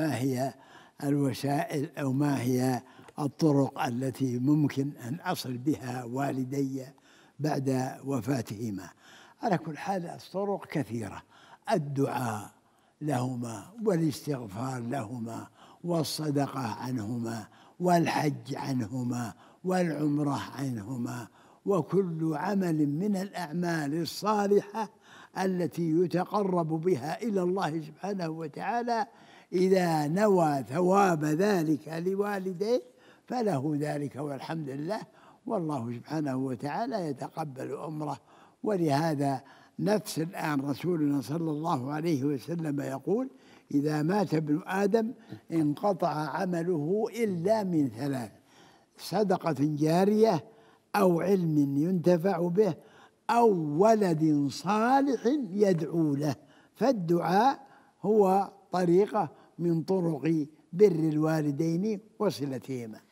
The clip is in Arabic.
ما هي الوسائل أو ما هي الطرق التي ممكن أن أصل بها والدي بعد وفاتهما على كل حال الطرق كثيرة الدعاء لهما والاستغفار لهما والصدقة عنهما والحج عنهما والعمرة عنهما وكل عمل من الأعمال الصالحة التي يتقرب بها إلى الله سبحانه وتعالى إذا نوى ثواب ذلك لوالديه فله ذلك والحمد لله والله سبحانه وتعالى يتقبل أمره ولهذا نفس الآن رسولنا صلى الله عليه وسلم يقول إذا مات ابن آدم انقطع عمله إلا من ثلاث صدقة جارية أو علم ينتفع به أو ولد صالح يدعو له فالدعاء هو طريقة من طرق بر الوالدين وصلتهما